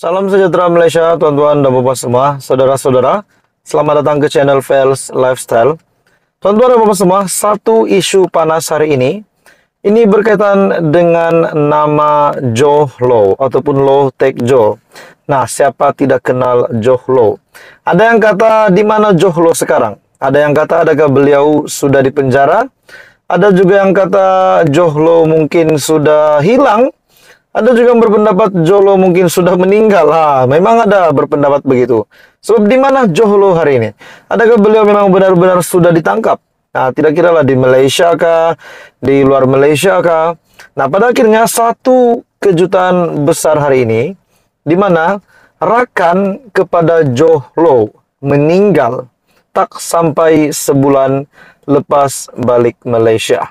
Salam sejahtera Malaysia, tuan-tuan dan bapak semua, saudara-saudara. Selamat datang ke channel Fels Lifestyle. Tuan-tuan dan bapak semua, satu isu panas hari ini. Ini berkaitan dengan nama Joe Low ataupun Low Tech Joe. Nah, siapa tidak kenal Joe Low? Ada yang kata di mana Joe Low sekarang? Ada yang kata adakah beliau sudah di penjara? Ada juga yang kata Joe Low mungkin sudah hilang ada juga yang berpendapat Jolo mungkin sudah meninggal. Ha, memang ada berpendapat begitu. Sebab di mana Jolo hari ini? Adakah beliau memang benar-benar sudah ditangkap? Nah, tidak lah di Malaysia kah, di luar Malaysia kah. Nah, pada akhirnya satu kejutan besar hari ini di mana rakan kepada Jolo meninggal tak sampai sebulan lepas balik Malaysia.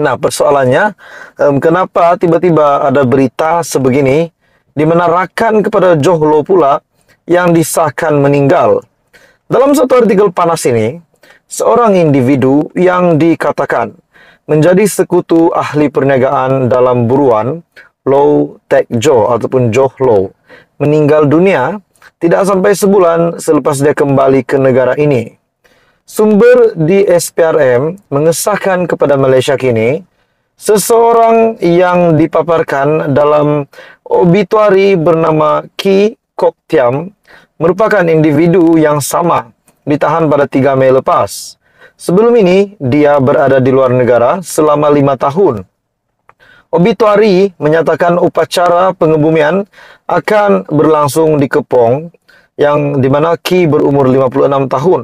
Nah, persoalannya, um, kenapa tiba-tiba ada berita sebegini dimenarakan kepada Johlo pula yang disahkan meninggal? Dalam satu artikel panas ini, seorang individu yang dikatakan menjadi sekutu ahli perniagaan dalam buruan Low Tech Joe ataupun Joe Low meninggal dunia tidak sampai sebulan selepas dia kembali ke negara ini. Sumber di SPRM mengesahkan kepada Malaysia kini, seseorang yang dipaparkan dalam obituari bernama Ki Kok Tiam merupakan individu yang sama ditahan pada 3 Mei lepas. Sebelum ini, dia berada di luar negara selama lima tahun. Obituari menyatakan upacara pengebumian akan berlangsung di Kepong, yang dimana Ki berumur 56 tahun.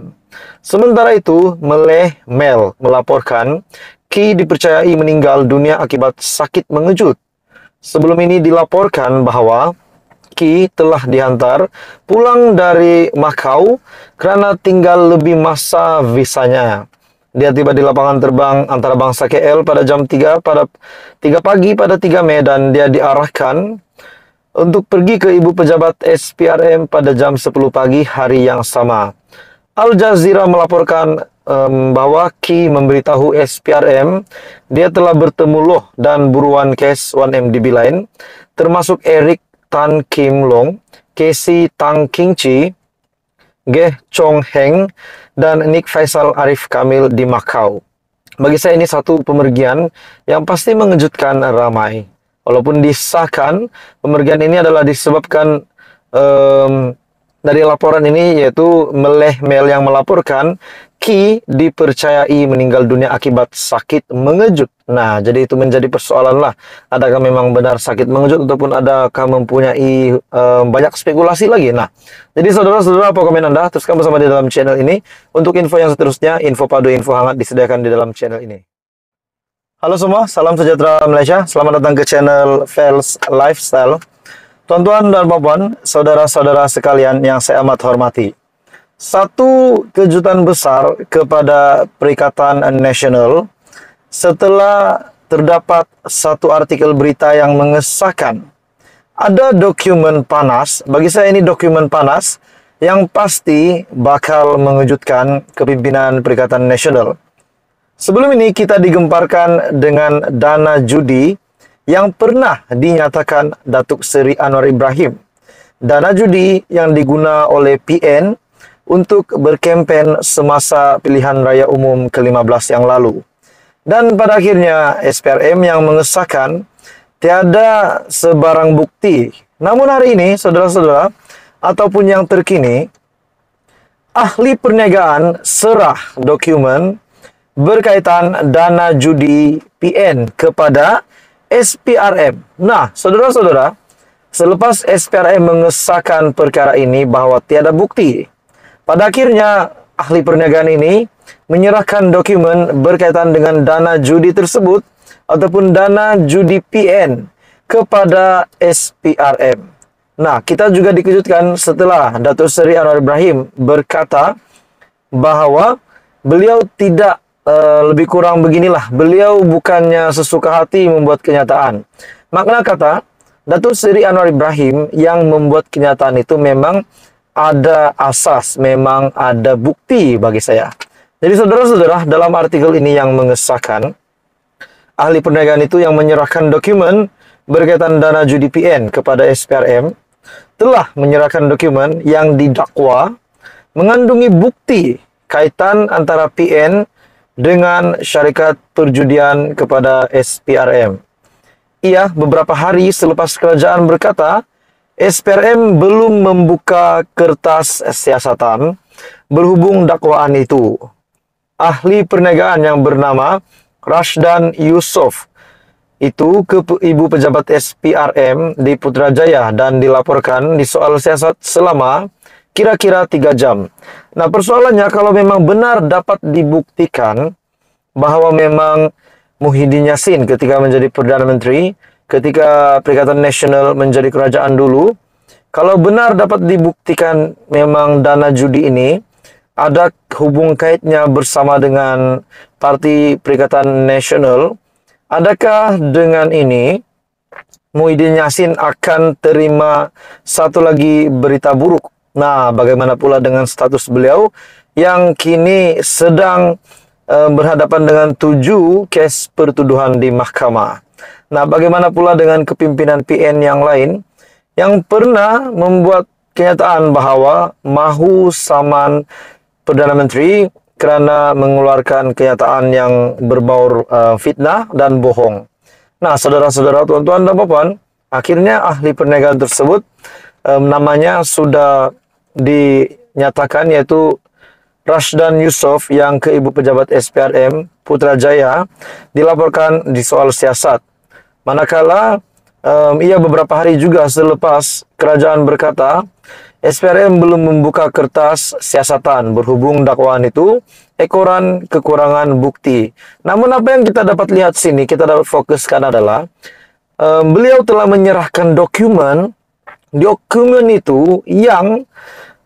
Sementara itu, Meleh Mel melaporkan Ki dipercayai meninggal dunia akibat sakit mengejut. Sebelum ini dilaporkan bahwa Ki telah dihantar pulang dari Makau karena tinggal lebih masa visanya. Dia tiba di lapangan terbang antara bangsa KL pada jam 3 pada 3 pagi pada 3 Mei dan dia diarahkan untuk pergi ke ibu pejabat SPRM pada jam 10 pagi hari yang sama. Al Jazeera melaporkan um, bahwa Ki memberitahu SPRM dia telah bertemu Loh dan buruan case 1MDB lain, termasuk Eric Tan Kim Long, Casey Tang King Chi, Ge Chong Heng, dan Nick Faisal Arif Kamil di Macau. Bagi saya ini satu pemergian yang pasti mengejutkan ramai. Walaupun disahkan, pemergian ini adalah disebabkan um, dari laporan ini yaitu Meleh Mel yang melaporkan Ki dipercayai meninggal dunia akibat sakit mengejut. Nah, jadi itu menjadi persoalan lah. Adakah memang benar sakit mengejut ataupun adakah mempunyai e, banyak spekulasi lagi? Nah, jadi saudara-saudara apa komen Anda? Teruskan bersama di dalam channel ini. Untuk info yang seterusnya, info padu info hangat disediakan di dalam channel ini. Halo semua, salam sejahtera Malaysia. Selamat datang ke channel Fels Lifestyle. Tuan-tuan dan puan, saudara-saudara sekalian yang saya amat hormati. Satu kejutan besar kepada Perikatan Nasional setelah terdapat satu artikel berita yang mengesahkan ada dokumen panas, bagi saya ini dokumen panas yang pasti bakal mengejutkan kepimpinan Perikatan Nasional. Sebelum ini kita digemparkan dengan dana judi yang pernah dinyatakan Datuk Seri Anwar Ibrahim. Dana judi yang diguna oleh PN untuk berkempen semasa pilihan raya umum ke-15 yang lalu. Dan pada akhirnya SPRM yang mengesahkan tiada sebarang bukti. Namun hari ini saudara-saudara ataupun yang terkini ahli perniagaan serah dokumen berkaitan dana judi PN kepada SPRM. Nah, saudara-saudara, selepas SPRM mengesahkan perkara ini bahwa tiada bukti, pada akhirnya ahli perniagaan ini menyerahkan dokumen berkaitan dengan dana judi tersebut ataupun dana judi PN kepada SPRM. Nah, kita juga dikejutkan setelah Datuk Seri Anwar Ibrahim berkata bahwa beliau tidak Eh, lebih kurang beginilah, beliau bukannya sesuka hati membuat kenyataan. Makna kata, Datuk Seri Anwar Ibrahim yang membuat kenyataan itu memang ada asas, memang ada bukti bagi saya. Jadi saudara-saudara, dalam artikel ini yang mengesahkan, ahli perniagaan itu yang menyerahkan dokumen berkaitan dana judi PN kepada SPRM, telah menyerahkan dokumen yang didakwa mengandungi bukti kaitan antara PN dengan syarikat perjudian kepada SPRM. Ia beberapa hari selepas kerajaan berkata, SPRM belum membuka kertas siasatan berhubung dakwaan itu. Ahli perniagaan yang bernama Rashdan Yusof itu ke ibu pejabat SPRM di Putrajaya dan dilaporkan di soal siasat selama kira-kira 3 jam. Nah, persoalannya kalau memang benar dapat dibuktikan bahwa memang Muhyiddin Yassin ketika menjadi Perdana Menteri, ketika Perikatan Nasional menjadi kerajaan dulu, kalau benar dapat dibuktikan memang dana judi ini ada hubung kaitnya bersama dengan Parti Perikatan Nasional, adakah dengan ini Muhyiddin Yassin akan terima satu lagi berita buruk Nah, bagaimana pula dengan status beliau yang kini sedang e, berhadapan dengan tujuh kes pertuduhan di mahkamah. Nah, bagaimana pula dengan kepimpinan PN yang lain yang pernah membuat kenyataan bahwa Mahu Saman Perdana Menteri kerana mengeluarkan kenyataan yang berbaur e, fitnah dan bohong. Nah, saudara-saudara, tuan-tuan dan puan, akhirnya ahli perniagaan tersebut eh, namanya sudah dinyatakan yaitu Rashdan Yusof yang ke ibu pejabat SPRM Putrajaya dilaporkan di soal siasat. Manakala um, ia beberapa hari juga selepas kerajaan berkata SPRM belum membuka kertas siasatan berhubung dakwaan itu ekoran kekurangan bukti. Namun apa yang kita dapat lihat sini kita dapat fokuskan adalah um, beliau telah menyerahkan dokumen dokumen itu yang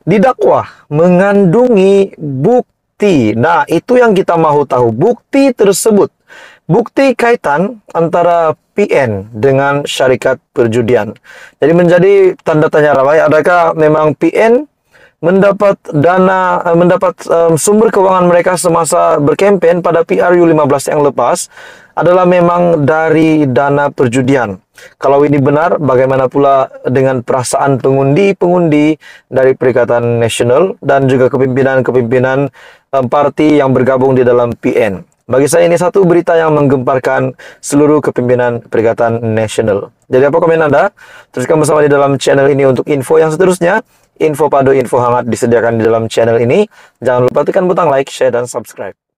didakwah mengandungi bukti. Nah, itu yang kita mau tahu. Bukti tersebut. Bukti kaitan antara PN dengan syarikat perjudian. Jadi menjadi tanda tanya ramai, adakah memang PN mendapat dana eh, mendapat um, sumber keuangan mereka semasa berkempen pada PRU 15 yang lepas adalah memang dari dana perjudian. Kalau ini benar, bagaimana pula dengan perasaan pengundi-pengundi dari Perikatan Nasional dan juga kepimpinan-kepimpinan um, parti yang bergabung di dalam PN? Bagi saya ini satu berita yang menggemparkan seluruh kepimpinan Perikatan Nasional. Jadi apa komen Anda? Teruskan bersama di dalam channel ini untuk info yang seterusnya info padu info hangat disediakan di dalam channel ini. Jangan lupa tekan butang like, share, dan subscribe.